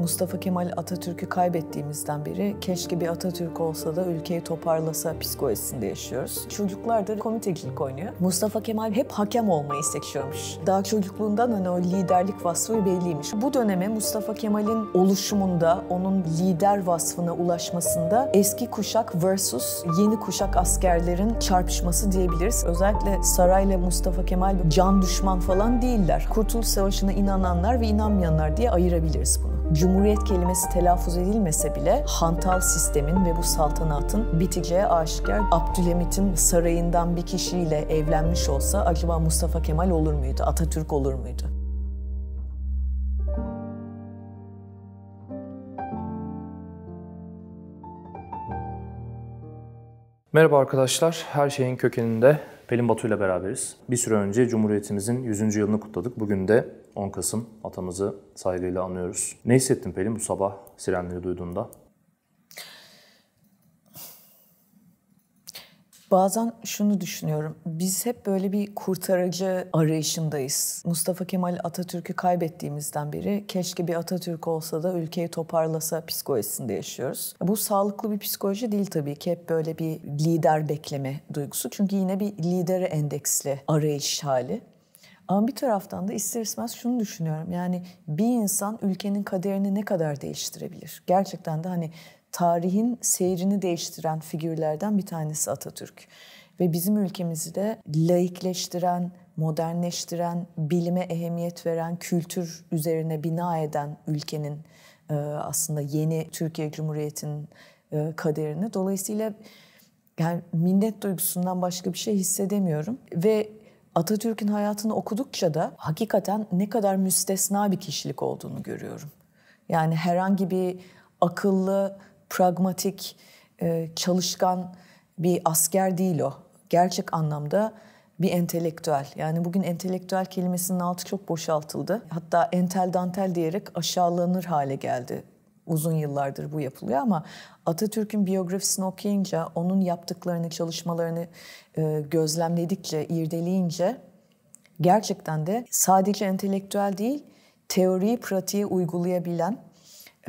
Mustafa Kemal Atatürk'ü kaybettiğimizden beri keşke bir Atatürk olsa da ülkeyi toparlasa psikolojisinde yaşıyoruz. Çocuklar da komitecilik oynuyor. Mustafa Kemal hep hakem olmayı seçiyormuş. Daha çocukluğundan hani o liderlik vasfı belliymiş. Bu döneme Mustafa Kemal'in oluşumunda, onun lider vasfına ulaşmasında eski kuşak versus yeni kuşak askerlerin çarpışması diyebiliriz. Özellikle sarayla Mustafa Kemal can düşman falan değiller. Kurtuluş Savaşı'na inananlar ve inanmayanlar diye ayırabiliriz bunu. Cumhuriyet kelimesi telaffuz edilmese bile hantal sistemin ve bu saltanatın biteceği aşikar. Abdülhamit'in sarayından bir kişiyle evlenmiş olsa acaba Mustafa Kemal olur muydu? Atatürk olur muydu? Merhaba arkadaşlar. Her şeyin kökeninde Pelin Batu ile beraberiz. Bir süre önce Cumhuriyetimizin 100. yılını kutladık. Bugün de 10 Kasım atamızı saygıyla anıyoruz. Ne hissettin Pelin bu sabah sirenleri duyduğunda? Bazen şunu düşünüyorum. Biz hep böyle bir kurtarıcı arayışındayız. Mustafa Kemal Atatürk'ü kaybettiğimizden beri keşke bir Atatürk olsa da ülkeyi toparlasa psikolojisinde yaşıyoruz. Bu sağlıklı bir psikoloji değil tabii ki. Hep böyle bir lider bekleme duygusu. Çünkü yine bir lidere endeksli arayış hali. Ama bir taraftan da ister istemez şunu düşünüyorum. Yani bir insan ülkenin kaderini ne kadar değiştirebilir? Gerçekten de hani tarihin seyrini değiştiren figürlerden bir tanesi Atatürk. Ve bizim ülkemizi de laikleştiren, modernleştiren, bilime ehemmiyet veren, kültür üzerine bina eden ülkenin e, aslında yeni Türkiye Cumhuriyeti'nin e, kaderini. Dolayısıyla yani minnet duygusundan başka bir şey hissedemiyorum. Ve Atatürk'ün hayatını okudukça da hakikaten ne kadar müstesna bir kişilik olduğunu görüyorum. Yani herhangi bir akıllı, pragmatik, e, çalışkan bir asker değil o. Gerçek anlamda bir entelektüel. Yani bugün entelektüel kelimesinin altı çok boşaltıldı. Hatta entel dantel diyerek aşağılanır hale geldi uzun yıllardır bu yapılıyor ama Atatürk'ün biyografisini okuyunca, onun yaptıklarını, çalışmalarını e, gözlemledikçe, irdeleyince gerçekten de sadece entelektüel değil, teoriyi pratiğe uygulayabilen,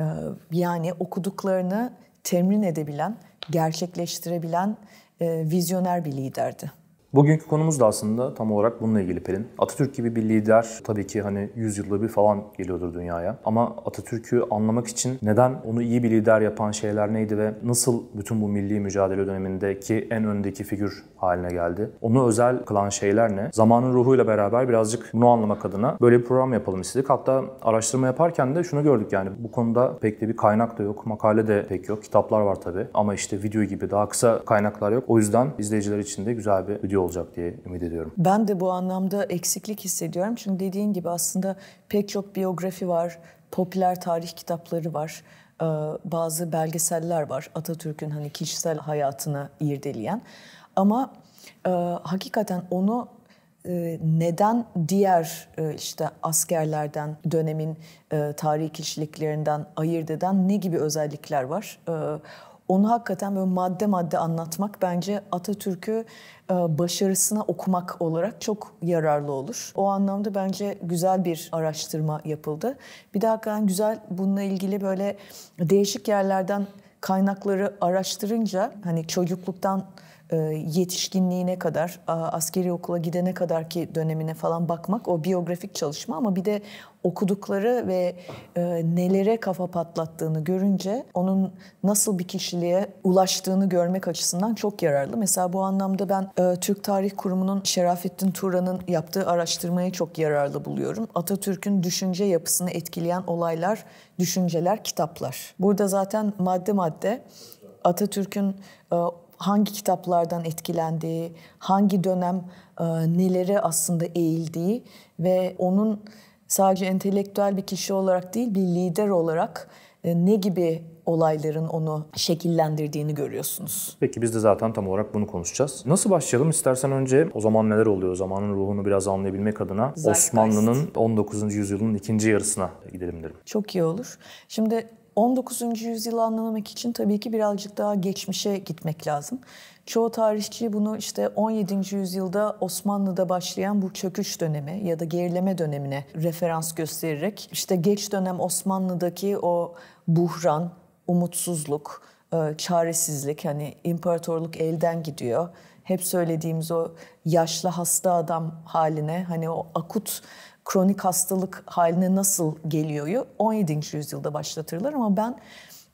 e, yani okuduklarını temrin edebilen, gerçekleştirebilen e, vizyoner bir liderdi. Bugünkü konumuz da aslında tam olarak bununla ilgili Pelin. Atatürk gibi bir lider tabii ki hani 100 yılda bir falan geliyordur dünyaya. Ama Atatürk'ü anlamak için neden onu iyi bir lider yapan şeyler neydi ve nasıl bütün bu milli mücadele dönemindeki en öndeki figür haline geldi. Onu özel kılan şeyler ne? Zamanın ruhuyla beraber birazcık bunu anlamak adına böyle bir program yapalım istedik. Hatta araştırma yaparken de şunu gördük yani bu konuda pek de bir kaynak da yok, makale de pek yok. Kitaplar var tabii ama işte video gibi daha kısa kaynaklar yok. O yüzden izleyiciler için de güzel bir video olacak diye ümit ediyorum. Ben de bu anlamda eksiklik hissediyorum. Çünkü dediğin gibi aslında pek çok biyografi var, popüler tarih kitapları var bazı belgeseller var Atatürk'ün hani kişisel hayatına irdeleyen. Ama e, hakikaten onu e, neden diğer e, işte askerlerden dönemin e, tarihi kişiliklerinden ayırt eden ne gibi özellikler var? Onu hakikaten böyle madde madde anlatmak bence Atatürk'ü başarısına okumak olarak çok yararlı olur. O anlamda bence güzel bir araştırma yapıldı. Bir de hakikaten güzel bununla ilgili böyle değişik yerlerden kaynakları araştırınca hani çocukluktan e, yetişkinliğine kadar, askeri okula gidene kadar ki dönemine falan bakmak o biyografik çalışma ama bir de okudukları ve e, nelere kafa patlattığını görünce onun nasıl bir kişiliğe ulaştığını görmek açısından çok yararlı. Mesela bu anlamda ben e, Türk Tarih Kurumu'nun Şerafettin Turan'ın yaptığı araştırmayı çok yararlı buluyorum. Atatürk'ün düşünce yapısını etkileyen olaylar, düşünceler, kitaplar. Burada zaten madde madde Atatürk'ün hangi kitaplardan etkilendiği, hangi dönem e, nelere aslında eğildiği ve onun sadece entelektüel bir kişi olarak değil bir lider olarak e, ne gibi olayların onu şekillendirdiğini görüyorsunuz. Peki biz de zaten tam olarak bunu konuşacağız. Nasıl başlayalım? istersen önce o zaman neler oluyor? O zamanın ruhunu biraz anlayabilmek adına Zeitgeist. Osmanlı'nın 19. yüzyılın ikinci yarısına gidelim derim. Çok iyi olur. Şimdi 19. yüzyılı anlamak için tabii ki birazcık daha geçmişe gitmek lazım. Çoğu tarihçi bunu işte 17. yüzyılda Osmanlı'da başlayan bu çöküş dönemi ya da gerileme dönemine referans göstererek işte geç dönem Osmanlı'daki o buhran, umutsuzluk, e, çaresizlik hani imparatorluk elden gidiyor hep söylediğimiz o yaşlı hasta adam haline hani o akut kronik hastalık haline nasıl geliyor 17. yüzyılda başlatırlar ama ben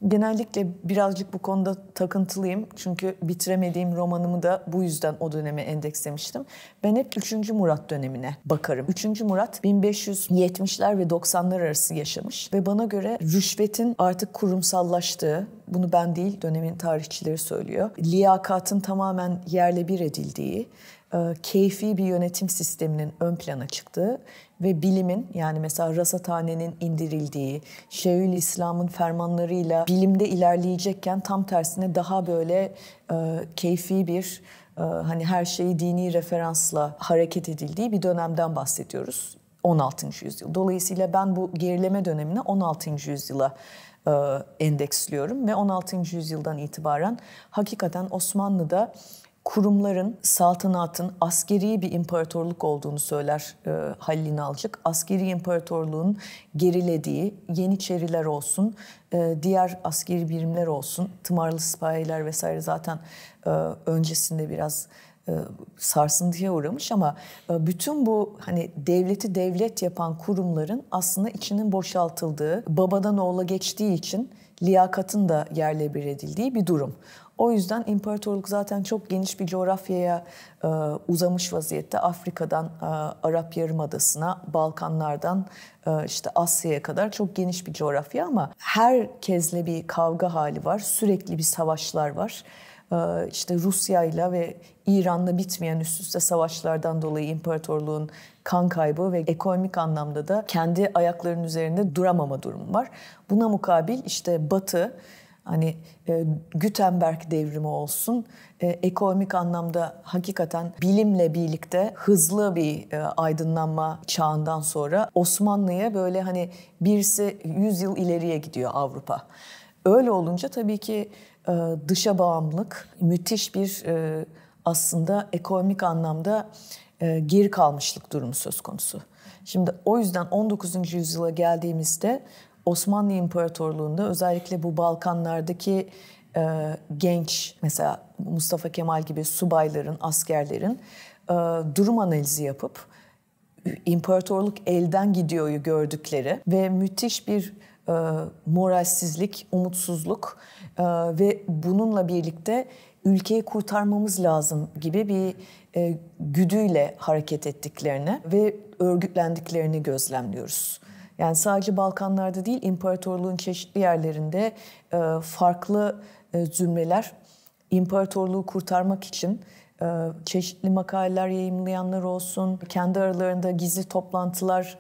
genellikle birazcık bu konuda takıntılıyım. Çünkü bitiremediğim romanımı da bu yüzden o döneme endekslemiştim. Ben hep 3. Murat dönemine bakarım. 3. Murat 1570'ler ve 90'lar arası yaşamış ve bana göre rüşvetin artık kurumsallaştığı, bunu ben değil dönemin tarihçileri söylüyor. Liyakatın tamamen yerle bir edildiği, e, keyfi bir yönetim sisteminin ön plana çıktığı ve bilimin yani mesela rasathanenin indirildiği, Şeyhül İslam'ın fermanlarıyla bilimde ilerleyecekken tam tersine daha böyle e, keyfi bir e, hani her şeyi dini referansla hareket edildiği bir dönemden bahsediyoruz. 16. yüzyıl. Dolayısıyla ben bu gerileme dönemini 16. yüzyıla e, endeksliyorum ve 16. yüzyıldan itibaren hakikaten Osmanlı'da kurumların, saltanatın askeri bir imparatorluk olduğunu söyler e, Halil İnalcık. Askeri imparatorluğun gerilediği Yeniçeriler olsun, e, diğer askeri birimler olsun, tımarlı sipahiler vesaire zaten e, öncesinde biraz e, sarsıntıya uğramış ama e, bütün bu hani devleti devlet yapan kurumların aslında içinin boşaltıldığı, babadan oğula geçtiği için liyakatın da yerle bir edildiği bir durum. O yüzden imparatorluk zaten çok geniş bir coğrafyaya e, uzamış vaziyette. Afrika'dan e, Arap Yarımadası'na, Balkanlardan e, işte Asya'ya kadar çok geniş bir coğrafya ama herkesle bir kavga hali var. Sürekli bir savaşlar var e, işte Rusya'yla ve İran'la bitmeyen üst üste savaşlardan dolayı imparatorluğun kan kaybı ve ekonomik anlamda da kendi ayaklarının üzerinde duramama durumu var. Buna mukabil işte Batı Hani e, Gutenberg devrimi olsun, e, ekonomik anlamda hakikaten bilimle birlikte hızlı bir e, aydınlanma çağından sonra Osmanlı'ya böyle hani birisi 100 yıl ileriye gidiyor Avrupa. Öyle olunca tabii ki e, dışa bağımlılık müthiş bir e, aslında ekonomik anlamda e, geri kalmışlık durumu söz konusu. Şimdi o yüzden 19. yüzyıla geldiğimizde Osmanlı İmparatorluğu'nda özellikle bu Balkanlardaki e, genç mesela Mustafa Kemal gibi subayların, askerlerin e, durum analizi yapıp imparatorluk elden gidiyor'yu gördükleri ve müthiş bir e, moralsizlik, umutsuzluk e, ve bununla birlikte ülkeyi kurtarmamız lazım gibi bir e, güdüyle hareket ettiklerini ve örgütlendiklerini gözlemliyoruz. Yani sadece Balkanlarda değil imparatorluğun çeşitli yerlerinde e, farklı e, zümreler imparatorluğu kurtarmak için e, çeşitli makaleler yayımlayanlar olsun, kendi aralarında gizli toplantılar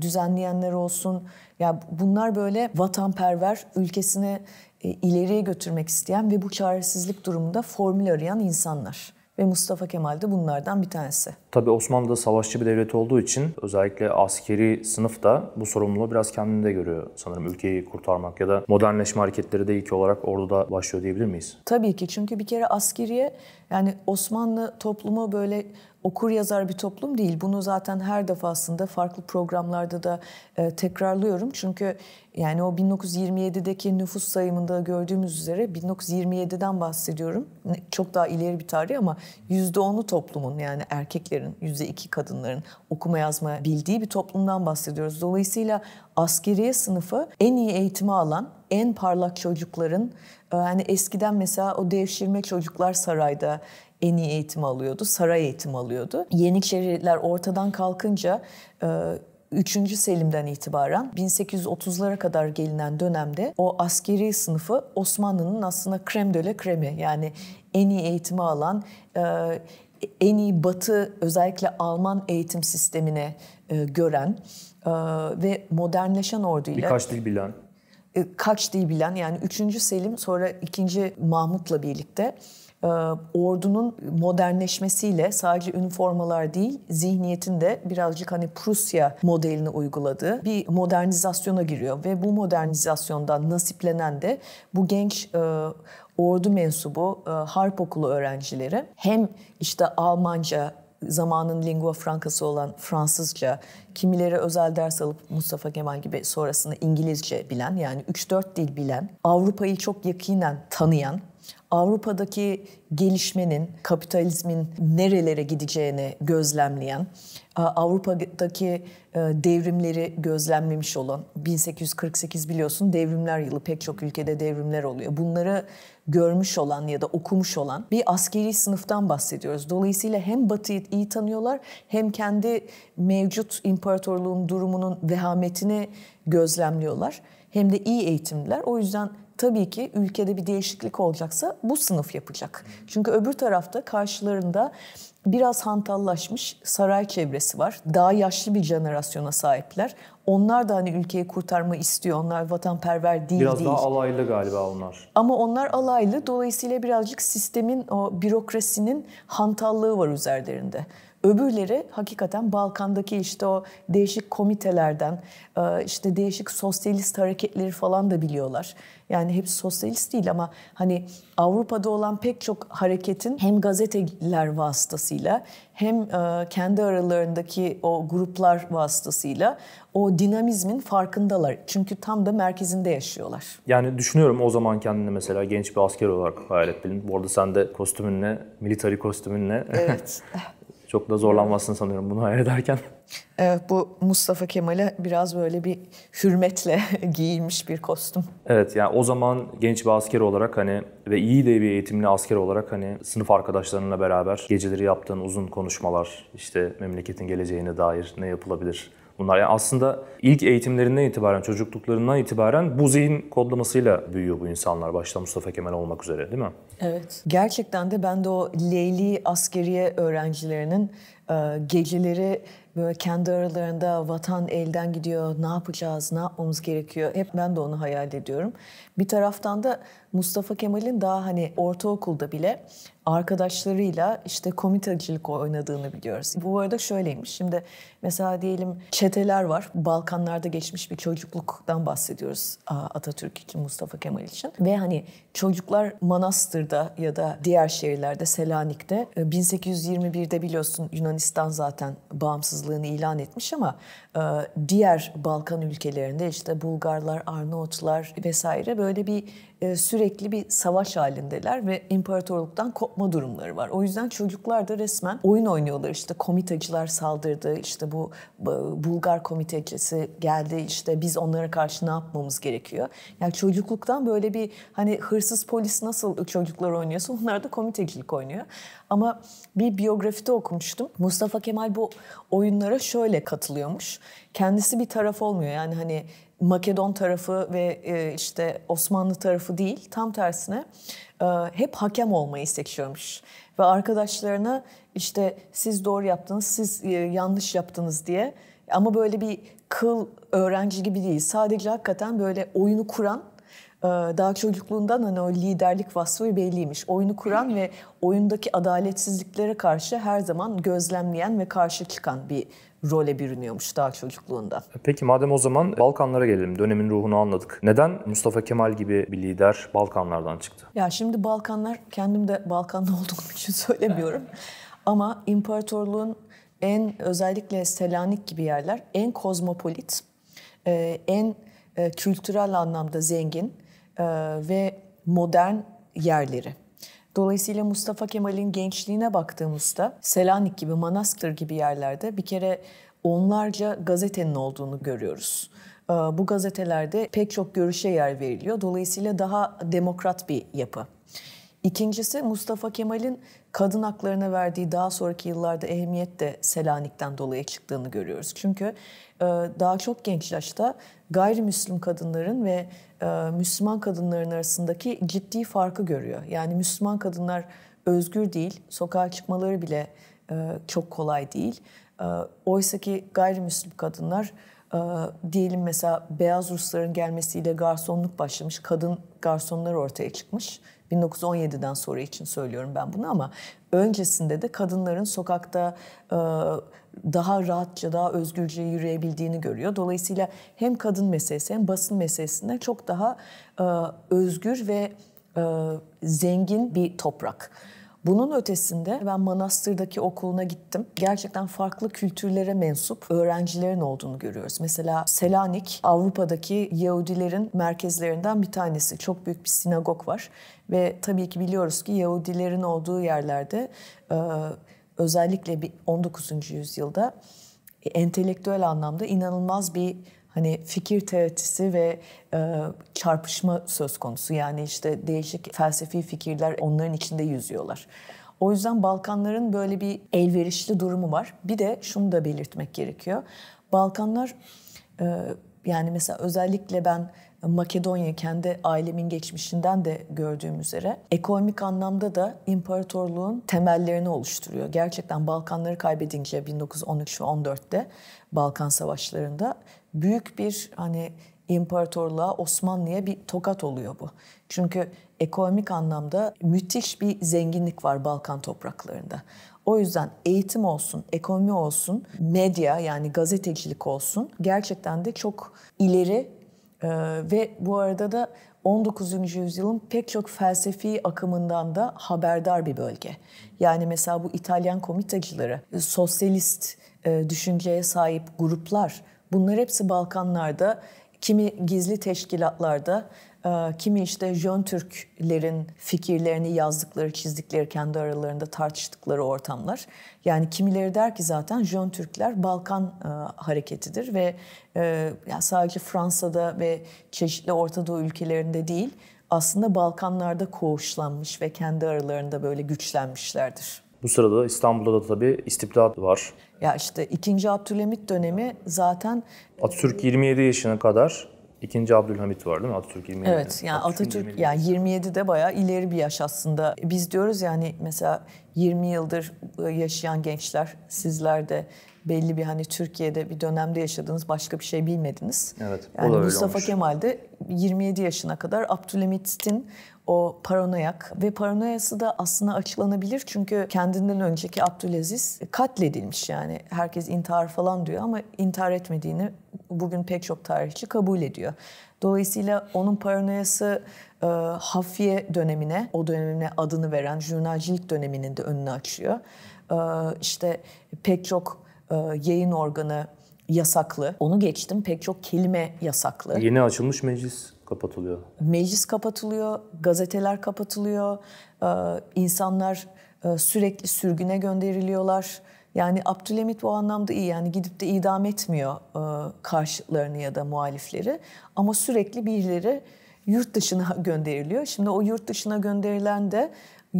düzenleyenler olsun. Ya yani bunlar böyle vatanperver, ülkesini ileriye götürmek isteyen ve bu çaresizlik durumunda formül arayan insanlar. Ve Mustafa Kemal de bunlardan bir tanesi. Tabii Osmanlı'da savaşçı bir devlet olduğu için özellikle askeri sınıf da bu sorumluluğu biraz kendinde görüyor sanırım ülkeyi kurtarmak ya da modernleşme hareketleri de ilk olarak orduda başlıyor diyebilir miyiz? Tabii ki çünkü bir kere askeriye yani Osmanlı toplumu böyle okur yazar bir toplum değil. Bunu zaten her defasında farklı programlarda da e, tekrarlıyorum. Çünkü yani o 1927'deki nüfus sayımında gördüğümüz üzere 1927'den bahsediyorum. Çok daha ileri bir tarih ama %10'u toplumun yani erkeklerin, %2 kadınların okuma yazma bildiği bir toplumdan bahsediyoruz. Dolayısıyla askeriye sınıfı en iyi eğitimi alan, en parlak çocukların yani e, eskiden mesela o devşirme çocuklar sarayda en iyi eğitim alıyordu, saray eğitim alıyordu. Yeniçeriler ortadan kalkınca 3. E, Selim'den itibaren 1830'lara kadar gelinen dönemde o askeri sınıfı Osmanlı'nın aslında krem döle kremi yani en iyi eğitimi alan, e, en iyi batı özellikle Alman eğitim sistemine gören ve modernleşen orduyla... Birkaç dil bilen e, kaç kaçtığı bilen yani 3. Selim sonra 2. Mahmut'la birlikte e, ordunun modernleşmesiyle sadece üniformalar değil zihniyetin de birazcık hani Prusya modelini uyguladığı bir modernizasyona giriyor ve bu modernizasyondan nasiplenen de bu genç e, ordu mensubu harp okulu öğrencileri hem işte Almanca zamanın lingua francası olan Fransızca, kimileri özel ders alıp Mustafa Kemal gibi sonrasında İngilizce bilen yani 3-4 dil bilen, Avrupa'yı çok yakinen tanıyan Avrupa'daki gelişmenin, kapitalizmin nerelere gideceğini gözlemleyen, e, Avrupa'daki e, devrimleri gözlemlemiş olan 1848 biliyorsun devrimler yılı pek çok ülkede devrimler oluyor. Bunları görmüş olan ya da okumuş olan bir askeri sınıftan bahsediyoruz. Dolayısıyla hem Batı'yı iyi tanıyorlar hem kendi mevcut imparatorluğun durumunun vehametini gözlemliyorlar hem de iyi eğitimliler. O yüzden tabii ki ülkede bir değişiklik olacaksa bu sınıf yapacak. Çünkü öbür tarafta karşılarında biraz hantallaşmış saray çevresi var. Daha yaşlı bir jenerasyona sahipler. Onlar da hani ülkeyi kurtarma istiyor. Onlar vatanperver değil biraz değil. Biraz daha alaylı galiba onlar. Ama onlar alaylı. Dolayısıyla birazcık sistemin, o bürokrasinin hantallığı var üzerlerinde. Öbürleri hakikaten Balkan'daki işte o değişik komitelerden, e, işte değişik sosyalist hareketleri falan da biliyorlar. Yani hepsi sosyalist değil ama hani Avrupa'da olan pek çok hareketin hem gazeteler vasıtasıyla hem e, kendi aralarındaki o gruplar vasıtasıyla o dinamizmin farkındalar. Çünkü tam da merkezinde yaşıyorlar. Yani düşünüyorum o zaman kendini mesela genç bir asker olarak hayal et. Bu arada sen de kostümünle, militari kostümünle evet. çok da zorlanmasın sanıyorum bunu hayal ederken. Evet, bu Mustafa Kemal'e biraz böyle bir hürmetle giyilmiş bir kostüm. Evet yani o zaman genç bir asker olarak hani ve iyi de bir eğitimli asker olarak hani sınıf arkadaşlarınla beraber geceleri yaptığın uzun konuşmalar işte memleketin geleceğine dair ne yapılabilir bunlar. Yani aslında ilk eğitimlerinden itibaren, çocukluklarından itibaren bu zihin kodlamasıyla büyüyor bu insanlar. Başta Mustafa Kemal olmak üzere değil mi? Evet. Gerçekten de ben de o Leyli askeriye öğrencilerinin e, geceleri böyle kendi aralarında vatan elden gidiyor, ne yapacağız, ne yapmamız gerekiyor. Hep ben de onu hayal ediyorum. Bir taraftan da Mustafa Kemal'in daha hani ortaokulda bile arkadaşlarıyla işte komitacılık oynadığını biliyoruz. Bu arada şöyleymiş. Şimdi mesela diyelim çeteler var. Balkanlarda geçmiş bir çocukluktan bahsediyoruz Atatürk için, Mustafa Kemal için. Ve hani çocuklar Manastır'da ya da diğer şehirlerde, Selanik'te 1821'de e, biliyorsun Yunanistan zaten bağımsızlığını ilan etmiş ama e, diğer Balkan ülkelerinde işte Bulgarlar, Arnavutlar vesaire böyle bir e, sürekli bir savaş halindeler ve imparatorluktan kopma durumları var. O yüzden çocuklar da resmen oyun oynuyorlar. İşte komitacılar saldırdı, işte bu Bulgar komitecisi geldi, işte biz onlara karşı ne yapmamız gerekiyor. Yani çocukluktan böyle bir hani hırsız polis nasıl çocuklar oynuyorsa onlar da komitecilik oynuyor. Ama bir biyografide okumuştum. Mustafa Kemal bu oyunlara şöyle katılıyormuş. Kendisi bir taraf olmuyor. Yani hani Makedon tarafı ve e, işte Osmanlı tarafı değil. Tam tersine e, hep hakem olmayı seçiyormuş. Ve arkadaşlarına işte siz doğru yaptınız, siz e, yanlış yaptınız diye. Ama böyle bir kıl öğrenci gibi değil. Sadece hakikaten böyle oyunu kuran ee, daha çocukluğundan hani o liderlik vasfı belliymiş. Oyunu kuran ve oyundaki adaletsizliklere karşı her zaman gözlemleyen ve karşı çıkan bir role bürünüyormuş daha çocukluğunda. Peki madem o zaman Balkanlara gelelim. Dönemin ruhunu anladık. Neden Mustafa Kemal gibi bir lider Balkanlardan çıktı? Ya şimdi Balkanlar kendim de Balkanlı olduğum için söylemiyorum. Ama imparatorluğun en özellikle Selanik gibi yerler en kozmopolit, e, en e, kültürel anlamda zengin, e, ve modern yerleri. Dolayısıyla Mustafa Kemal'in gençliğine baktığımızda Selanik gibi, Manastır gibi yerlerde bir kere onlarca gazetenin olduğunu görüyoruz. E, bu gazetelerde pek çok görüşe yer veriliyor. Dolayısıyla daha demokrat bir yapı. İkincisi Mustafa Kemal'in kadın haklarına verdiği daha sonraki yıllarda ehemmiyet de Selanik'ten dolayı çıktığını görüyoruz. Çünkü e, daha çok genç yaşta gayrimüslim kadınların ve e, Müslüman kadınların arasındaki ciddi farkı görüyor. Yani Müslüman kadınlar özgür değil, sokağa çıkmaları bile e, çok kolay değil. Oysa ki gayrimüslim kadınlar diyelim mesela beyaz Rusların gelmesiyle garsonluk başlamış, kadın garsonlar ortaya çıkmış 1917'den sonra için söylüyorum ben bunu ama öncesinde de kadınların sokakta e, daha rahatça, daha özgürce yürüyebildiğini görüyor. Dolayısıyla hem kadın meselesi hem basın meselesinde çok daha e, özgür ve e, zengin bir toprak. Bunun ötesinde ben Manastır'daki okuluna gittim. Gerçekten farklı kültürlere mensup öğrencilerin olduğunu görüyoruz. Mesela Selanik Avrupa'daki Yahudilerin merkezlerinden bir tanesi. Çok büyük bir sinagog var ve tabii ki biliyoruz ki Yahudilerin olduğu yerlerde e, özellikle 19. yüzyılda e, entelektüel anlamda inanılmaz bir hani fikir teatisi ve e, çarpışma söz konusu. Yani işte değişik felsefi fikirler onların içinde yüzüyorlar. O yüzden Balkanların böyle bir elverişli durumu var. Bir de şunu da belirtmek gerekiyor. Balkanlar e, yani mesela özellikle ben Makedonya kendi ailemin geçmişinden de gördüğüm üzere ekonomik anlamda da imparatorluğun temellerini oluşturuyor. Gerçekten Balkanları kaybedince 1913 ve 14'te Balkan Savaşları'nda büyük bir hani imparatorluğa, Osmanlı'ya bir tokat oluyor bu. Çünkü ekonomik anlamda müthiş bir zenginlik var Balkan topraklarında. O yüzden eğitim olsun, ekonomi olsun, medya yani gazetecilik olsun gerçekten de çok ileri ee, ve bu arada da 19. yüzyılın pek çok felsefi akımından da haberdar bir bölge. Yani mesela bu İtalyan komitacıları, sosyalist e, düşünceye sahip gruplar Bunlar hepsi Balkanlarda, kimi gizli teşkilatlarda, e, kimi işte Jön Türklerin fikirlerini yazdıkları, çizdikleri, kendi aralarında tartıştıkları ortamlar. Yani kimileri der ki zaten Jön Türkler Balkan e, hareketidir ve e, sadece Fransa'da ve çeşitli Orta Doğu ülkelerinde değil, aslında Balkanlarda koğuşlanmış ve kendi aralarında böyle güçlenmişlerdir. Bu sırada İstanbul'da da tabii istibdat var. Ya işte 2. Abdülhamit dönemi zaten... Atatürk 27 e, yaşına kadar 2. Abdülhamit var değil mi? Atatürk 27. Evet yani Atatürk, Atatürk 27. yani 27'de bayağı ileri bir yaş aslında. Biz diyoruz yani mesela 20 yıldır yaşayan gençler sizler de belli bir hani Türkiye'de bir dönemde yaşadınız başka bir şey bilmediniz. Evet. Yani Mustafa olmuş. Kemal de 27 yaşına kadar Abdülhamit'in o paranoyak ve paranoyası da aslında açıklanabilir çünkü kendinden önceki Abdülaziz katledilmiş yani herkes intihar falan diyor ama intihar etmediğini bugün pek çok tarihçi kabul ediyor. Dolayısıyla onun paranoyası e, hafiye dönemine, o dönemine adını veren jurnalcilik döneminin de önünü açıyor. E, işte pek çok e, yayın organı yasaklı. Onu geçtim pek çok kelime yasaklı. Yeni açılmış meclis kapatılıyor. Meclis kapatılıyor, gazeteler kapatılıyor, e, insanlar e, sürekli sürgüne gönderiliyorlar. Yani Abdülhamit bu anlamda iyi yani gidip de idam etmiyor karşılarını ya da muhalifleri ama sürekli birileri yurt dışına gönderiliyor. Şimdi o yurt dışına gönderilen de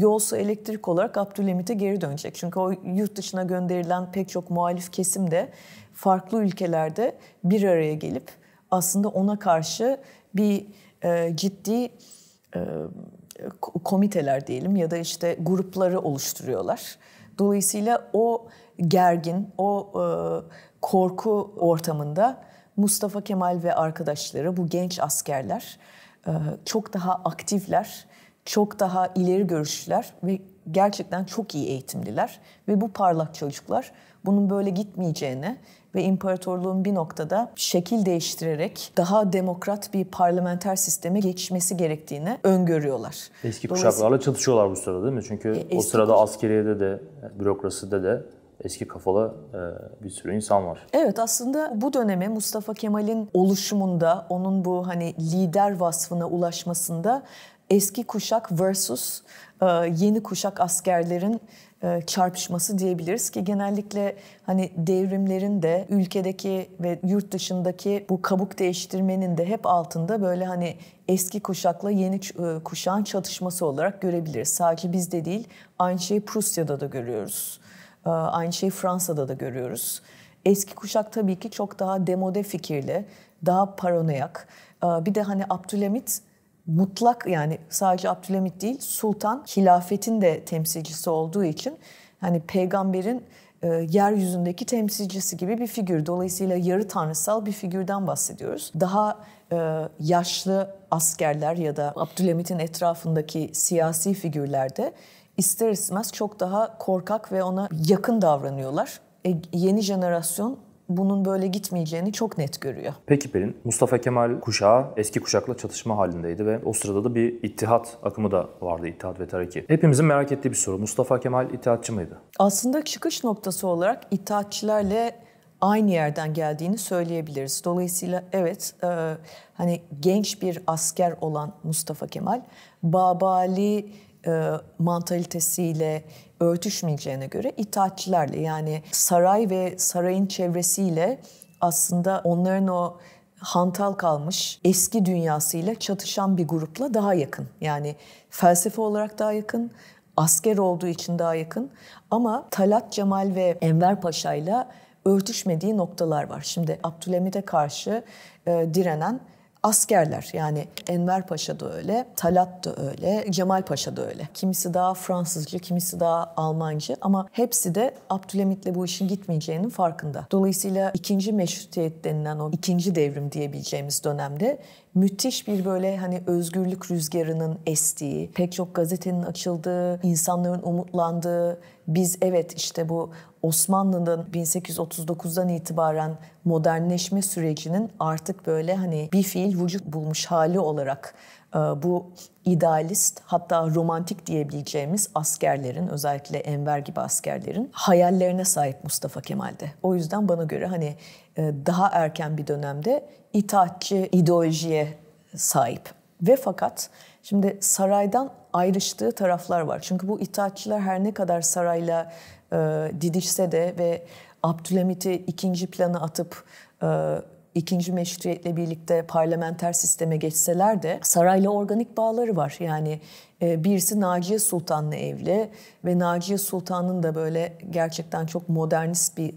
yolsu elektrik olarak Abdülhamit'e geri dönecek. Çünkü o yurt dışına gönderilen pek çok muhalif kesim de farklı ülkelerde bir araya gelip aslında ona karşı bir e, ciddi e, komiteler diyelim ya da işte grupları oluşturuyorlar. Dolayısıyla o gergin, o e, korku ortamında Mustafa Kemal ve arkadaşları, bu genç askerler e, çok daha aktifler çok daha ileri görüşlüler ve gerçekten çok iyi eğitimliler. Ve bu parlak çocuklar bunun böyle gitmeyeceğine ve imparatorluğun bir noktada şekil değiştirerek daha demokrat bir parlamenter sisteme geçmesi gerektiğini öngörüyorlar. Eski kuşaklarla çatışıyorlar bu sırada değil mi? Çünkü e, eski o sırada kuşak. askeriyede de, bürokraside de eski kafalı e, bir sürü insan var. Evet aslında bu döneme Mustafa Kemal'in oluşumunda, onun bu hani lider vasfına ulaşmasında eski kuşak versus e, yeni kuşak askerlerin e, çarpışması diyebiliriz ki genellikle hani devrimlerin de ülkedeki ve yurt dışındaki bu kabuk değiştirmenin de hep altında böyle hani eski kuşakla yeni e, kuşağın çatışması olarak görebiliriz. Sadece bizde değil aynı şeyi Prusya'da da görüyoruz. aynı şeyi Fransa'da da görüyoruz. Eski kuşak tabii ki çok daha demode fikirli, daha paranoyak. Bir de hani Abdülhamit mutlak yani sadece Abdülhamit değil sultan hilafetin de temsilcisi olduğu için hani peygamberin e, yeryüzündeki temsilcisi gibi bir figür. Dolayısıyla yarı tanrısal bir figürden bahsediyoruz. Daha e, yaşlı askerler ya da Abdülhamit'in etrafındaki siyasi figürlerde ister istemez çok daha korkak ve ona yakın davranıyorlar. E, yeni jenerasyon bunun böyle gitmeyeceğini çok net görüyor. Peki Pelin, Mustafa Kemal kuşağı eski kuşakla çatışma halindeydi ve o sırada da bir ittihat akımı da vardı İttihat ve Terakki. Hepimizin merak ettiği bir soru. Mustafa Kemal ittihatçı mıydı? Aslında çıkış noktası olarak ittihatçilerle aynı yerden geldiğini söyleyebiliriz. Dolayısıyla evet e, hani genç bir asker olan Mustafa Kemal Babali e, mantalitesiyle örtüşmeyeceğine göre itaatçilerle yani saray ve sarayın çevresiyle aslında onların o hantal kalmış eski dünyasıyla çatışan bir grupla daha yakın. Yani felsefe olarak daha yakın, asker olduğu için daha yakın ama Talat Cemal ve Enver Paşa'yla örtüşmediği noktalar var. Şimdi Abdülhamid'e karşı e, direnen askerler yani Enver Paşa da öyle, Talat da öyle, Cemal Paşa da öyle. Kimisi daha Fransızcı, kimisi daha Almancı ama hepsi de Abdülhamit'le bu işin gitmeyeceğinin farkında. Dolayısıyla ikinci meşrutiyet denilen o ikinci devrim diyebileceğimiz dönemde müthiş bir böyle hani özgürlük rüzgarının estiği, pek çok gazetenin açıldığı, insanların umutlandığı, biz evet işte bu Osmanlı'nın 1839'dan itibaren modernleşme sürecinin artık böyle hani bir fiil vücut bulmuş hali olarak ee, bu idealist hatta romantik diyebileceğimiz askerlerin özellikle Enver gibi askerlerin hayallerine sahip Mustafa Kemal'de. O yüzden bana göre hani e, daha erken bir dönemde itaatçi ideolojiye sahip. Ve fakat şimdi saraydan ayrıştığı taraflar var. Çünkü bu itaatçiler her ne kadar sarayla e, didişse de ve Abdülhamit'i ikinci plana atıp e, ikinci meşruiyetle birlikte parlamenter sisteme geçseler de sarayla organik bağları var. Yani e, birisi Naciye Sultan'la evli ve Naciye Sultan'ın da böyle gerçekten çok modernist bir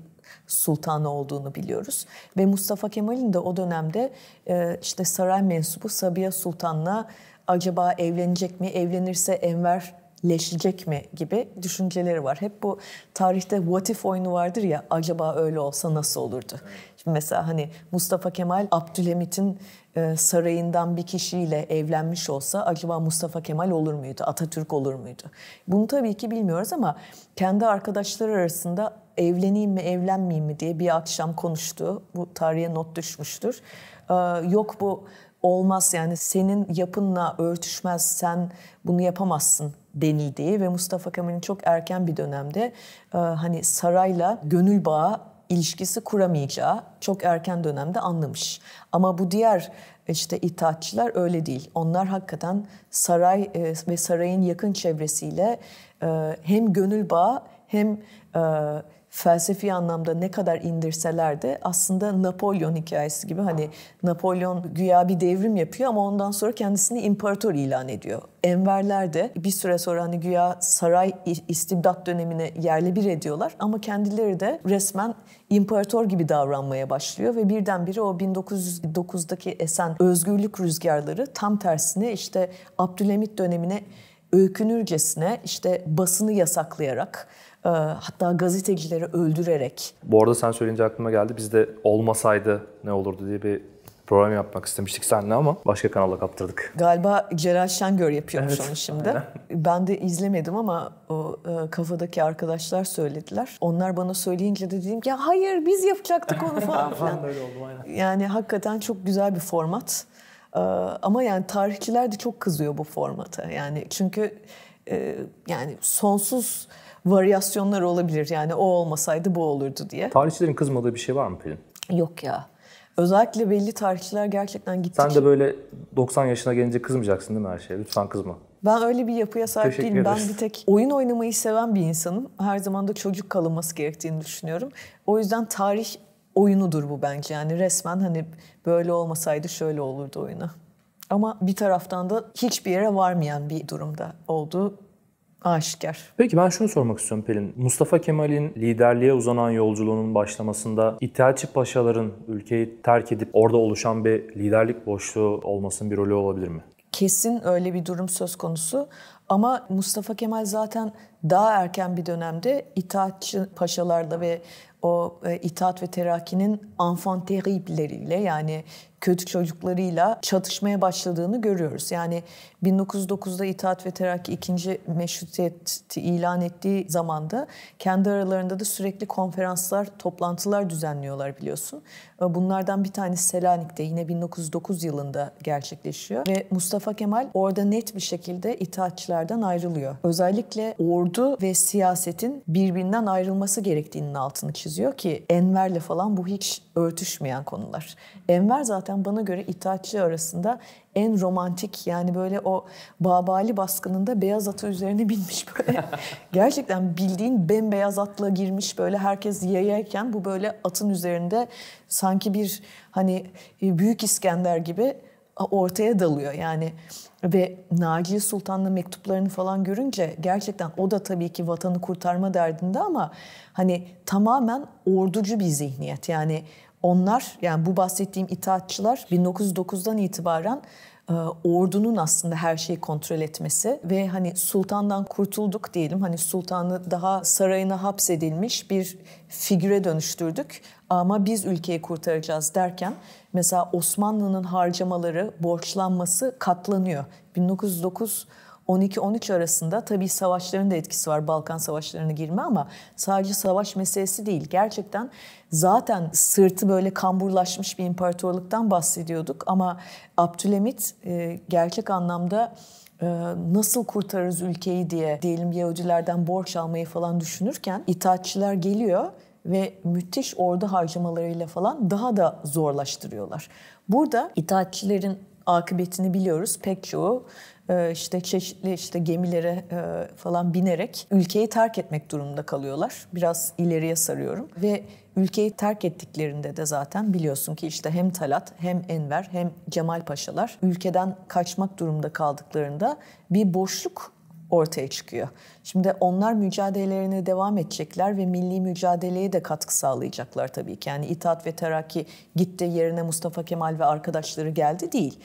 sultanı olduğunu biliyoruz. Ve Mustafa Kemal'in de o dönemde e, işte saray mensubu Sabiha Sultan'la acaba evlenecek mi? Evlenirse Enver leşecek mi gibi düşünceleri var. Hep bu tarihte what if oyunu vardır ya acaba öyle olsa nasıl olurdu? Şimdi mesela hani Mustafa Kemal Abdülhamit'in e, sarayından bir kişiyle evlenmiş olsa acaba Mustafa Kemal olur muydu? Atatürk olur muydu? Bunu tabii ki bilmiyoruz ama kendi arkadaşları arasında evleneyim mi evlenmeyeyim mi diye bir akşam konuştu. Bu tarihe not düşmüştür. E, yok bu olmaz yani senin yapınla örtüşmez sen bunu yapamazsın denildiği ve Mustafa Kemal'in çok erken bir dönemde e, hani sarayla gönül bağı ilişkisi kuramayacağı çok erken dönemde anlamış. Ama bu diğer işte itaatçılar öyle değil. Onlar hakikaten saray e, ve sarayın yakın çevresiyle e, hem gönül bağı hem felsefi anlamda ne kadar indirseler de aslında Napolyon hikayesi gibi hani Napolyon güya bir devrim yapıyor ama ondan sonra kendisini imparator ilan ediyor. Enverler de bir süre sonra hani güya saray istibdat dönemine yerle bir ediyorlar ama kendileri de resmen imparator gibi davranmaya başlıyor ve birdenbire o 1909'daki esen özgürlük rüzgarları tam tersine işte Abdülhamit dönemine öykünürcesine işte basını yasaklayarak e, hatta gazetecileri öldürerek. Bu arada sen söyleyince aklıma geldi. Biz de olmasaydı ne olurdu diye bir program yapmak istemiştik seninle ama başka kanalla kaptırdık. Galiba Celal Şengör yapıyormuş evet, onu şimdi. Aynen. Ben de izlemedim ama o e, kafadaki arkadaşlar söylediler. Onlar bana söyleyince de dedim ki hayır biz yapacaktık onu falan filan. Yani hakikaten çok güzel bir format. Ee, ama yani tarihçiler de çok kızıyor bu formata. Yani çünkü e, yani sonsuz varyasyonlar olabilir. Yani o olmasaydı bu olurdu diye. Tarihçilerin kızmadığı bir şey var mı Pelin? Yok ya. Özellikle belli tarihçiler gerçekten gitti. Sen de böyle 90 yaşına gelince kızmayacaksın değil mi her şeye? Lütfen kızma. Ben öyle bir yapıya sahip Teşekkür değilim. Ederiz. Ben bir tek oyun oynamayı seven bir insanım. Her zaman da çocuk kalınması gerektiğini düşünüyorum. O yüzden tarih oyunudur bu bence. Yani resmen hani böyle olmasaydı şöyle olurdu oyunu. Ama bir taraftan da hiçbir yere varmayan bir durumda oldu aşikar. Peki ben şunu sormak istiyorum Pelin. Mustafa Kemal'in liderliğe uzanan yolculuğunun başlamasında İttihatçı Paşaların ülkeyi terk edip orada oluşan bir liderlik boşluğu olmasının bir rolü olabilir mi? Kesin öyle bir durum söz konusu. Ama Mustafa Kemal zaten daha erken bir dönemde itaatçı paşalarla ve o e, itaat ve terakinin enfant terrible'leriyle yani kötü çocuklarıyla çatışmaya başladığını görüyoruz. Yani 1909'da İttihat ve Terakki ikinci meşrutiyeti ilan ettiği zamanda kendi aralarında da sürekli konferanslar, toplantılar düzenliyorlar biliyorsun. Ee, bunlardan bir tanesi Selanik'te yine 1909 yılında gerçekleşiyor ve Mustafa Kemal orada net bir şekilde itaatçılardan ayrılıyor. Özellikle ordu ve siyasetin birbirinden ayrılması gerektiğinin altını çiziyor ki Enver'le falan bu hiç örtüşmeyen konular. Enver zaten zaten bana göre itaatçı arasında en romantik yani böyle o babali baskınında beyaz atı üzerine binmiş böyle. Gerçekten bildiğin bembeyaz atla girmiş böyle herkes yayayken bu böyle atın üzerinde sanki bir hani e, Büyük İskender gibi ortaya dalıyor yani. Ve Naciye Sultan'la mektuplarını falan görünce gerçekten o da tabii ki vatanı kurtarma derdinde ama hani tamamen orducu bir zihniyet. Yani onlar yani bu bahsettiğim itaatçılar 1909'dan itibaren e, ordunun aslında her şeyi kontrol etmesi ve hani sultandan kurtulduk diyelim. Hani sultanı daha sarayına hapsedilmiş bir figüre dönüştürdük ama biz ülkeyi kurtaracağız derken mesela Osmanlı'nın harcamaları, borçlanması katlanıyor. 1909 12-13 arasında tabii savaşların da etkisi var Balkan savaşlarını girme ama sadece savaş meselesi değil. Gerçekten zaten sırtı böyle kamburlaşmış bir imparatorluktan bahsediyorduk ama Abdülhamit e, gerçek anlamda e, nasıl kurtarırız ülkeyi diye diyelim Yahudilerden borç almayı falan düşünürken itaatçılar geliyor ve müthiş ordu harcamalarıyla falan daha da zorlaştırıyorlar. Burada itaatçilerin akıbetini biliyoruz. Pek çoğu e, işte çeşitli işte gemilere e, falan binerek ülkeyi terk etmek durumunda kalıyorlar. Biraz ileriye sarıyorum ve ülkeyi terk ettiklerinde de zaten biliyorsun ki işte hem Talat hem Enver hem Cemal Paşalar ülkeden kaçmak durumunda kaldıklarında bir boşluk ortaya çıkıyor. Şimdi onlar mücadelelerine devam edecekler ve milli mücadeleye de katkı sağlayacaklar tabii ki. Yani İttihat ve teraki gitti yerine Mustafa Kemal ve arkadaşları geldi değil.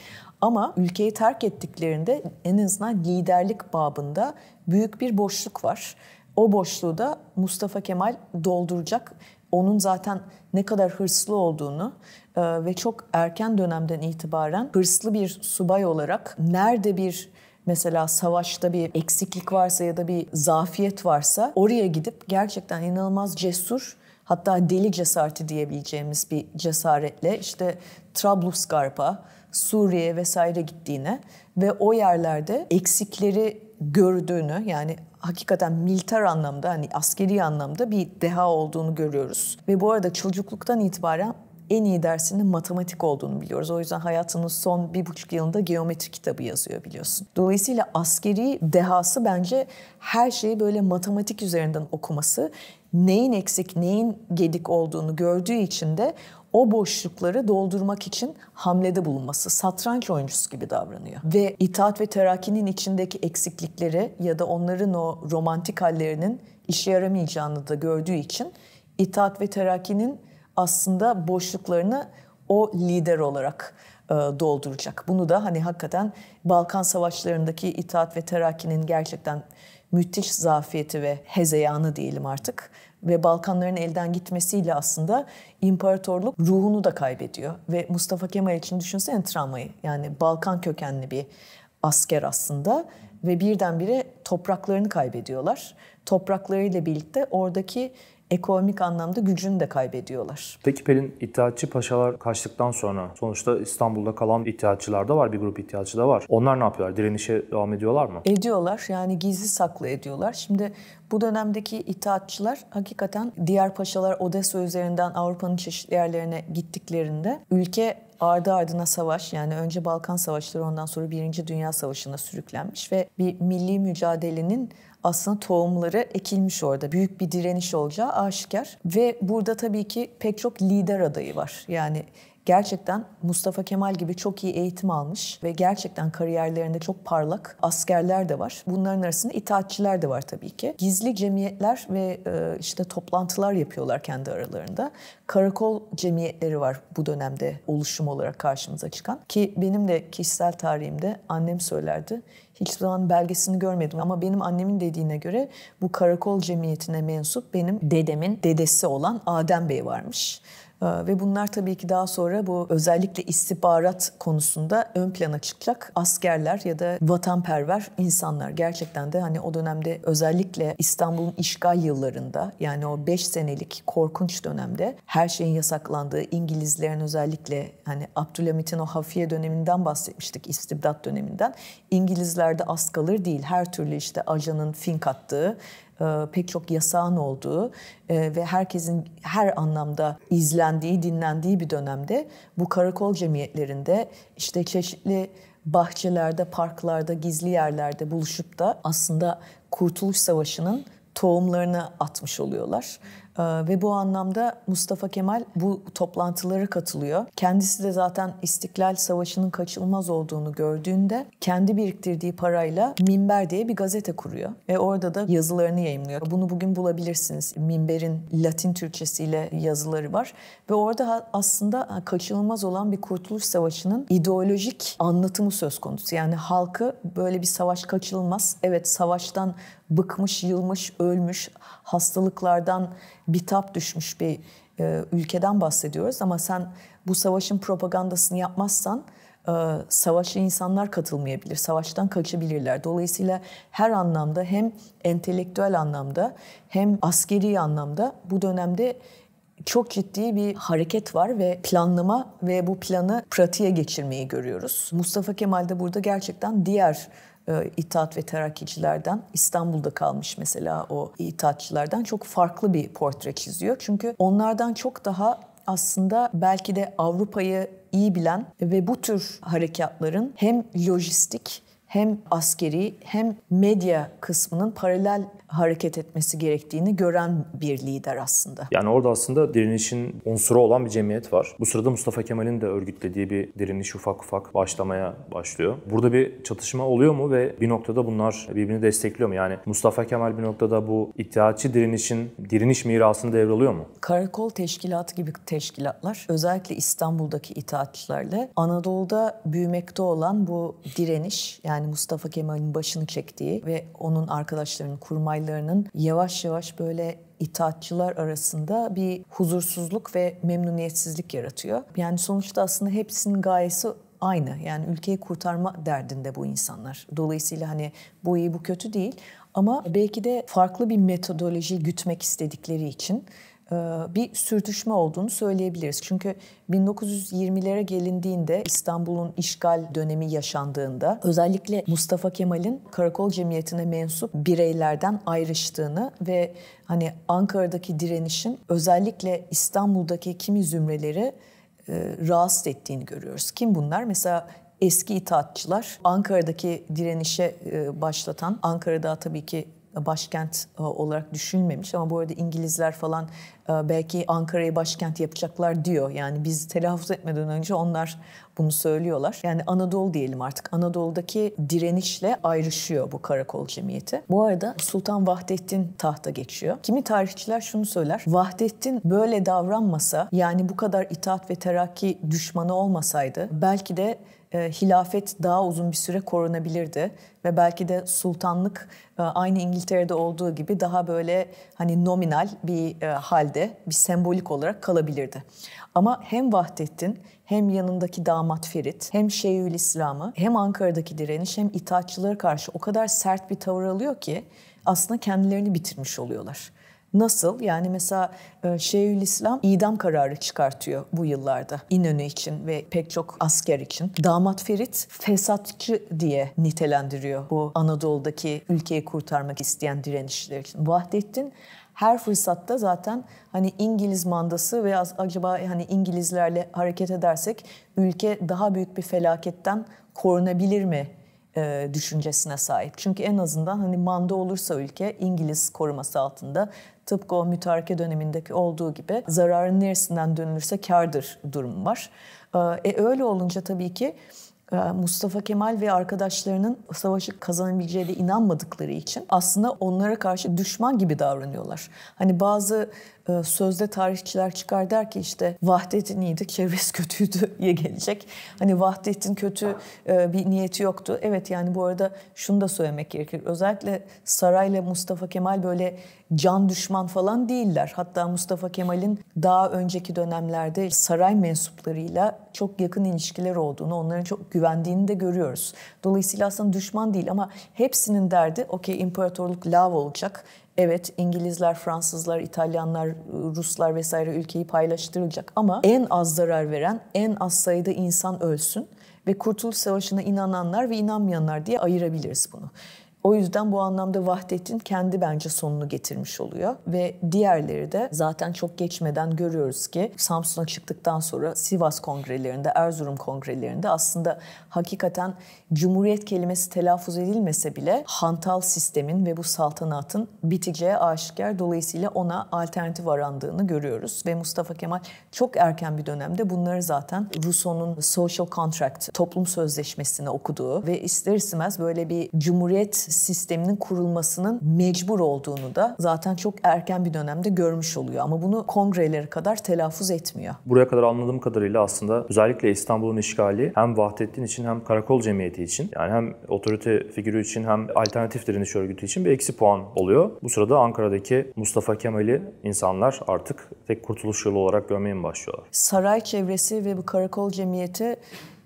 Ama ülkeyi terk ettiklerinde en azından liderlik babında büyük bir boşluk var. O boşluğu da Mustafa Kemal dolduracak. Onun zaten ne kadar hırslı olduğunu e, ve çok erken dönemden itibaren hırslı bir subay olarak nerede bir mesela savaşta bir eksiklik varsa ya da bir zafiyet varsa oraya gidip gerçekten inanılmaz cesur hatta deli cesareti diyebileceğimiz bir cesaretle işte Trablusgarp'a Suriye vesaire gittiğine ve o yerlerde eksikleri gördüğünü yani hakikaten militer anlamda hani askeri anlamda bir deha olduğunu görüyoruz. Ve bu arada çocukluktan itibaren en iyi dersinin matematik olduğunu biliyoruz. O yüzden hayatının son bir buçuk yılında geometri kitabı yazıyor biliyorsun. Dolayısıyla askeri dehası bence her şeyi böyle matematik üzerinden okuması neyin eksik, neyin gedik olduğunu gördüğü için de o boşlukları doldurmak için hamlede bulunması. Satranç oyuncusu gibi davranıyor. Ve itaat ve Terakinin içindeki eksiklikleri ya da onların o romantik hallerinin işe yaramayacağını da gördüğü için itaat ve Terakinin aslında boşluklarını o lider olarak e, dolduracak. Bunu da hani hakikaten Balkan Savaşları'ndaki itaat ve Terakinin gerçekten müthiş zafiyeti ve hezeyanı diyelim artık ve Balkanların elden gitmesiyle aslında imparatorluk ruhunu da kaybediyor. Ve Mustafa Kemal için düşünsene travmayı. Yani Balkan kökenli bir asker aslında ve birdenbire topraklarını kaybediyorlar. Topraklarıyla birlikte oradaki ekonomik anlamda gücünü de kaybediyorlar. Peki Pelin İttihatçı paşalar kaçtıktan sonra sonuçta İstanbul'da kalan İttihatçılar da var, bir grup İttihatçı da var. Onlar ne yapıyorlar? Direnişe devam ediyorlar mı? Ediyorlar. Yani gizli saklı ediyorlar. Şimdi bu dönemdeki itaatçılar hakikaten diğer paşalar Odessa üzerinden Avrupa'nın çeşitli yerlerine gittiklerinde ülke ardı ardına savaş yani önce Balkan Savaşları ondan sonra Birinci Dünya Savaşı'na sürüklenmiş ve bir milli mücadelenin aslında tohumları ekilmiş orada. Büyük bir direniş olacağı aşikar. Ve burada tabii ki pek çok lider adayı var. Yani gerçekten Mustafa Kemal gibi çok iyi eğitim almış ve gerçekten kariyerlerinde çok parlak askerler de var. Bunların arasında itaatçiler de var tabii ki. Gizli cemiyetler ve e, işte toplantılar yapıyorlar kendi aralarında. Karakol cemiyetleri var bu dönemde oluşum olarak karşımıza çıkan. Ki benim de kişisel tarihimde annem söylerdi hiçbir zaman belgesini görmedim. Ama benim annemin dediğine göre bu karakol cemiyetine mensup benim dedemin dedesi olan Adem Bey varmış. Ee, ve bunlar tabii ki daha sonra bu özellikle istihbarat konusunda ön plana çıkacak askerler ya da vatanperver insanlar. Gerçekten de hani o dönemde özellikle İstanbul'un işgal yıllarında yani o 5 senelik korkunç dönemde her şeyin yasaklandığı İngilizlerin özellikle hani Abdülhamit'in o hafiye döneminden bahsetmiştik istibdat döneminden. İngilizlerde az kalır değil her türlü işte ajanın fink attığı e, pek çok yasağın olduğu e, ve herkesin her anlamda izlendiği, dinlendiği bir dönemde bu karakol cemiyetlerinde işte çeşitli bahçelerde, parklarda, gizli yerlerde buluşup da aslında Kurtuluş Savaşı'nın tohumlarını atmış oluyorlar. Ee, ve bu anlamda Mustafa Kemal bu toplantılara katılıyor. Kendisi de zaten İstiklal Savaşı'nın kaçılmaz olduğunu gördüğünde kendi biriktirdiği parayla Minber diye bir gazete kuruyor. Ve orada da yazılarını yayınlıyor. Bunu bugün bulabilirsiniz. Minber'in Latin Türkçesiyle yazıları var. Ve orada aslında kaçınılmaz olan bir Kurtuluş Savaşı'nın ideolojik anlatımı söz konusu. Yani halkı böyle bir savaş kaçınılmaz. Evet savaştan bıkmış, yılmış, ölmüş, hastalıklardan bitap düşmüş bir e, ülkeden bahsediyoruz. Ama sen bu savaşın propagandasını yapmazsan e, savaşa insanlar katılmayabilir, savaştan kaçabilirler. Dolayısıyla her anlamda hem entelektüel anlamda hem askeri anlamda bu dönemde çok ciddi bir hareket var ve planlama ve bu planı pratiğe geçirmeyi görüyoruz. Mustafa Kemal de burada gerçekten diğer e, İttihat ve Terakicilerden İstanbul'da kalmış mesela o itaatçılardan çok farklı bir portre çiziyor. Çünkü onlardan çok daha aslında belki de Avrupa'yı iyi bilen ve bu tür harekatların hem lojistik hem askeri hem medya kısmının paralel hareket etmesi gerektiğini gören bir lider aslında. Yani orada aslında direnişin unsuru olan bir cemiyet var. Bu sırada Mustafa Kemal'in de örgütlediği bir direniş ufak ufak başlamaya başlıyor. Burada bir çatışma oluyor mu ve bir noktada bunlar birbirini destekliyor mu? Yani Mustafa Kemal bir noktada bu iddiatçı direnişin direniş mirasını devralıyor mu? Karakol teşkilatı gibi teşkilatlar özellikle İstanbul'daki itaatçilerle Anadolu'da büyümekte olan bu direniş yani yani Mustafa Kemal'in başını çektiği ve onun arkadaşlarının, kurmaylarının yavaş yavaş böyle itaatçılar arasında bir huzursuzluk ve memnuniyetsizlik yaratıyor. Yani sonuçta aslında hepsinin gayesi aynı. Yani ülkeyi kurtarma derdinde bu insanlar. Dolayısıyla hani bu iyi bu kötü değil ama belki de farklı bir metodoloji gütmek istedikleri için e, bir sürtüşme olduğunu söyleyebiliriz. Çünkü 1920'lere gelindiğinde İstanbul'un işgal dönemi yaşandığında özellikle Mustafa Kemal'in karakol cemiyetine mensup bireylerden ayrıştığını ve hani Ankara'daki direnişin özellikle İstanbul'daki kimi zümreleri e, rahatsız ettiğini görüyoruz. Kim bunlar? Mesela eski itaatçılar Ankara'daki direnişe e, başlatan Ankara'da tabii ki başkent e, olarak düşünmemiş ama bu arada İngilizler falan e, belki Ankara'yı başkent yapacaklar diyor. Yani biz telaffuz etmeden önce onlar bunu söylüyorlar. Yani Anadolu diyelim artık. Anadolu'daki direnişle ayrışıyor bu karakol cemiyeti. Bu arada Sultan Vahdettin tahta geçiyor. Kimi tarihçiler şunu söyler. Vahdettin böyle davranmasa yani bu kadar itaat ve terakki düşmanı olmasaydı belki de e, hilafet daha uzun bir süre korunabilirdi ve belki de sultanlık e, aynı İngiltere'de olduğu gibi daha böyle hani nominal bir e, halde bir sembolik olarak kalabilirdi. Ama hem Vahdettin hem yanındaki damat Ferit hem Şeyhül İslam'ı hem Ankara'daki direniş hem itaatçılara karşı o kadar sert bir tavır alıyor ki aslında kendilerini bitirmiş oluyorlar. Nasıl? Yani mesela e, Şeyhülislam idam kararı çıkartıyor bu yıllarda İnönü için ve pek çok asker için. Damat Ferit fesatçı diye nitelendiriyor bu Anadolu'daki ülkeyi kurtarmak isteyen direnişçiler için. Vahdettin her fırsatta zaten hani İngiliz mandası veya acaba hani İngilizlerle hareket edersek ülke daha büyük bir felaketten korunabilir mi e, düşüncesine sahip. Çünkü en azından hani manda olursa ülke İngiliz koruması altında Tıpkı o mütareke dönemindeki olduğu gibi zararın neresinden dönülürse kardır durumu var. Ee, e öyle olunca tabii ki e, Mustafa Kemal ve arkadaşlarının savaşı kazanabileceğine inanmadıkları için aslında onlara karşı düşman gibi davranıyorlar. Hani bazı e, sözde tarihçiler çıkar der ki işte Vahdettin iyiydi, çevresi kötüydü diye gelecek. Hani Vahdettin kötü e, bir niyeti yoktu. Evet yani bu arada şunu da söylemek gerekir. Özellikle Saray'la Mustafa Kemal böyle can düşman falan değiller. Hatta Mustafa Kemal'in daha önceki dönemlerde saray mensuplarıyla çok yakın ilişkiler olduğunu, onların çok güvendiğini de görüyoruz. Dolayısıyla aslında düşman değil ama hepsinin derdi okey imparatorluk lav olacak Evet İngilizler, Fransızlar, İtalyanlar, Ruslar vesaire ülkeyi paylaştırılacak ama en az zarar veren, en az sayıda insan ölsün ve Kurtuluş Savaşı'na inananlar ve inanmayanlar diye ayırabiliriz bunu. O yüzden bu anlamda Vahdettin kendi bence sonunu getirmiş oluyor. Ve diğerleri de zaten çok geçmeden görüyoruz ki Samsun'a çıktıktan sonra Sivas kongrelerinde, Erzurum kongrelerinde aslında hakikaten cumhuriyet kelimesi telaffuz edilmese bile hantal sistemin ve bu saltanatın biteceği aşikar. Dolayısıyla ona alternatif arandığını görüyoruz. Ve Mustafa Kemal çok erken bir dönemde bunları zaten Rousseau'nun Social Contract, toplum sözleşmesini okuduğu ve ister istemez böyle bir cumhuriyet sisteminin kurulmasının mecbur olduğunu da zaten çok erken bir dönemde görmüş oluyor. Ama bunu kongreleri kadar telaffuz etmiyor. Buraya kadar anladığım kadarıyla aslında özellikle İstanbul'un işgali hem Vahdettin için hem Karakol Cemiyeti için yani hem otorite figürü için hem alternatif direniş örgütü için bir eksi puan oluyor. Bu sırada Ankara'daki Mustafa Kemal'i insanlar artık tek kurtuluş yolu olarak görmeye başlıyorlar? Saray çevresi ve bu Karakol Cemiyeti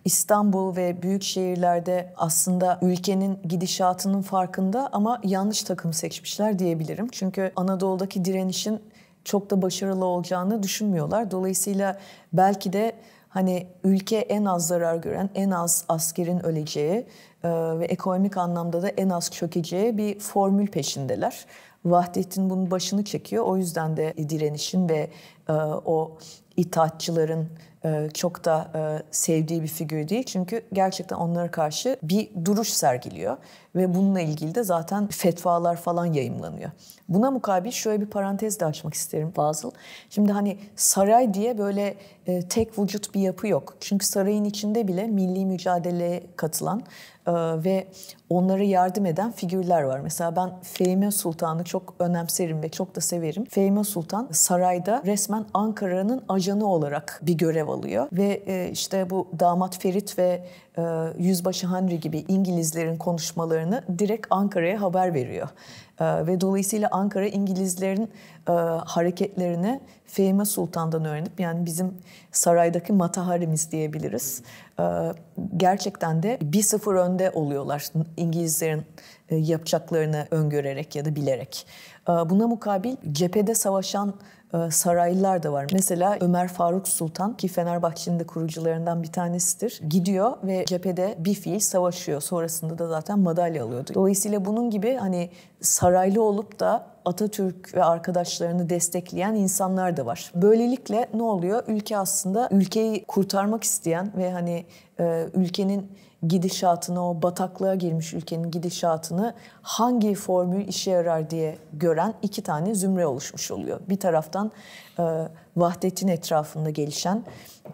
İstanbul ve büyük şehirlerde aslında ülkenin gidişatının farkında ama yanlış takım seçmişler diyebilirim. Çünkü Anadolu'daki direnişin çok da başarılı olacağını düşünmüyorlar. Dolayısıyla belki de hani ülke en az zarar gören, en az askerin öleceği e, ve ekonomik anlamda da en az çökeceği bir formül peşindeler. Vahdettin bunun başını çekiyor. O yüzden de direnişin ve e, o itaatçıların e, çok da e, sevdiği bir figür değil. Çünkü gerçekten onlara karşı bir duruş sergiliyor ve bununla ilgili de zaten fetvalar falan yayımlanıyor. Buna mukabil şöyle bir parantez de açmak isterim Fazıl. Şimdi hani saray diye böyle e, tek vücut bir yapı yok. Çünkü sarayın içinde bile milli mücadele katılan e, ve onlara yardım eden figürler var. Mesela ben Fehmi Sultan'ı çok önemserim ve çok da severim. Fehmi Sultan sarayda resmen Ankara'nın ajanı olarak bir görev alıyor. Ve e, işte bu damat Ferit ve e, Yüzbaşı Henry gibi İngilizlerin konuşmalarını direkt Ankara'ya haber veriyor. Ee, ve dolayısıyla Ankara İngilizlerin e, hareketlerini Fehmi Sultan'dan öğrenip yani bizim saraydaki mataharimiz diyebiliriz. Ee, gerçekten de bir sıfır önde oluyorlar İngilizlerin e, yapacaklarını öngörerek ya da bilerek. Ee, buna mukabil cephede savaşan e, saraylılar da var. Mesela Ömer Faruk Sultan ki Fenerbahçe'nin de kurucularından bir tanesidir. Gidiyor ve cephede bir fiil savaşıyor. Sonrasında da zaten madalya alıyordu. Dolayısıyla bunun gibi hani saraylı olup da Atatürk ve arkadaşlarını destekleyen insanlar da var. Böylelikle ne oluyor? Ülke aslında ülkeyi kurtarmak isteyen ve hani e, ülkenin gidişatını, o bataklığa girmiş ülkenin gidişatını hangi formül işe yarar diye gören iki tane zümre oluşmuş oluyor. Bir taraftan e, Vahdettin etrafında gelişen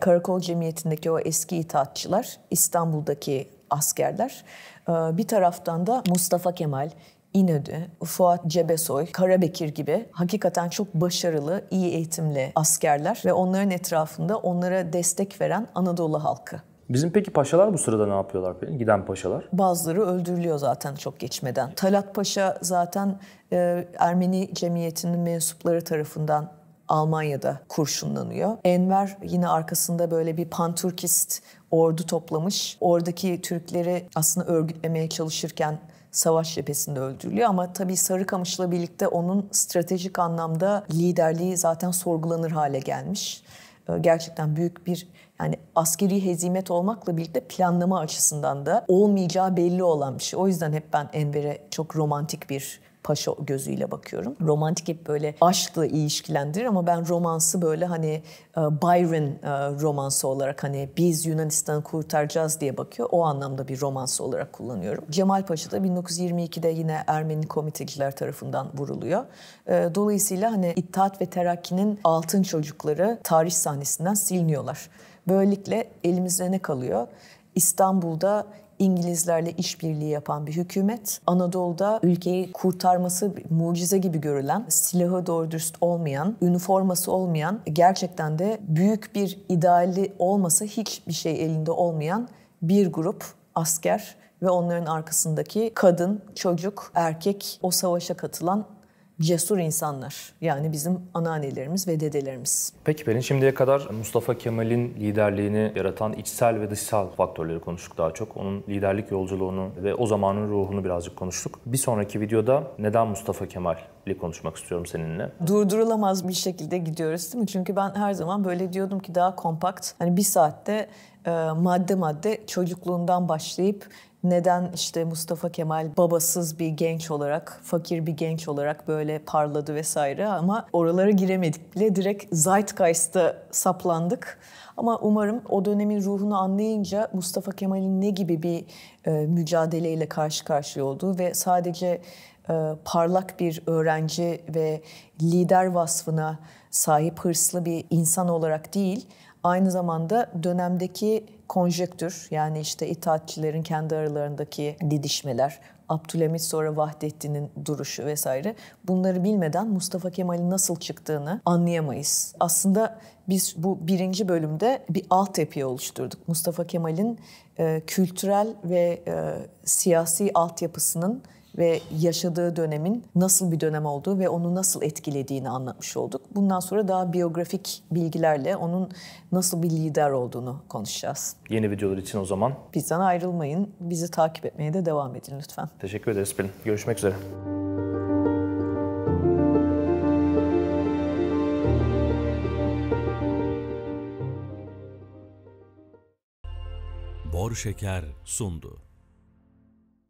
karakol cemiyetindeki o eski itaatçılar, İstanbul'daki askerler. E, bir taraftan da Mustafa Kemal, İnödü, Fuat Cebesoy, Karabekir gibi hakikaten çok başarılı, iyi eğitimli askerler ve onların etrafında onlara destek veren Anadolu halkı. Bizim peki paşalar bu sırada ne yapıyorlar peki? Giden paşalar? Bazıları öldürülüyor zaten çok geçmeden. Talat Paşa zaten e, Ermeni cemiyetinin mensupları tarafından Almanya'da kurşunlanıyor. Enver yine arkasında böyle bir pantürkist ordu toplamış. Oradaki Türkleri aslında örgütlemeye çalışırken savaş cephesinde öldürülüyor. Ama tabii Sarıkamış'la birlikte onun stratejik anlamda liderliği zaten sorgulanır hale gelmiş. Ee, gerçekten büyük bir yani askeri hezimet olmakla birlikte planlama açısından da olmayacağı belli olan bir şey. O yüzden hep ben Enver'e çok romantik bir paşa gözüyle bakıyorum. Romantik hep böyle aşkla ilişkilendirir ama ben romansı böyle hani e, Byron e, romansı olarak hani biz Yunanistan'ı kurtaracağız diye bakıyor. O anlamda bir romansı olarak kullanıyorum. Cemal Paşa da 1922'de yine Ermeni komiteciler tarafından vuruluyor. E, dolayısıyla hani İttihat ve Terakki'nin altın çocukları tarih sahnesinden siliniyorlar. Böylelikle elimizde ne kalıyor? İstanbul'da İngilizlerle işbirliği yapan bir hükümet. Anadolu'da ülkeyi kurtarması mucize gibi görülen, silahı doğru dürüst olmayan, üniforması olmayan, gerçekten de büyük bir ideali olmasa hiçbir şey elinde olmayan bir grup asker ve onların arkasındaki kadın, çocuk, erkek o savaşa katılan cesur insanlar. Yani bizim anneannelerimiz ve dedelerimiz. Peki Pelin şimdiye kadar Mustafa Kemal'in liderliğini yaratan içsel ve dışsal faktörleri konuştuk daha çok. Onun liderlik yolculuğunu ve o zamanın ruhunu birazcık konuştuk. Bir sonraki videoda neden Mustafa Kemal'i konuşmak istiyorum seninle. Durdurulamaz bir şekilde gidiyoruz değil mi? Çünkü ben her zaman böyle diyordum ki daha kompakt. Hani bir saatte e, madde madde çocukluğundan başlayıp neden işte Mustafa Kemal babasız bir genç olarak, fakir bir genç olarak böyle parladı vesaire ama oralara giremedik bile direkt Zeitgeist'a saplandık. Ama umarım o dönemin ruhunu anlayınca Mustafa Kemal'in ne gibi bir e, mücadeleyle karşı karşıya olduğu ve sadece e, parlak bir öğrenci ve lider vasfına sahip hırslı bir insan olarak değil aynı zamanda dönemdeki konjektür yani işte itaatçilerin kendi aralarındaki didişmeler, Abdülhamit sonra Vahdettin'in duruşu vesaire bunları bilmeden Mustafa Kemal'in nasıl çıktığını anlayamayız. Aslında biz bu birinci bölümde bir altyapıyı oluşturduk. Mustafa Kemal'in e, kültürel ve e, siyasi altyapısının ve yaşadığı dönemin nasıl bir dönem olduğu ve onu nasıl etkilediğini anlatmış olduk. Bundan sonra daha biyografik bilgilerle onun nasıl bir lider olduğunu konuşacağız. Yeni videolar için o zaman. Bizden ayrılmayın. Bizi takip etmeye de devam edin lütfen. Teşekkür ederiz Pelin. Görüşmek üzere. Bor Şeker sundu.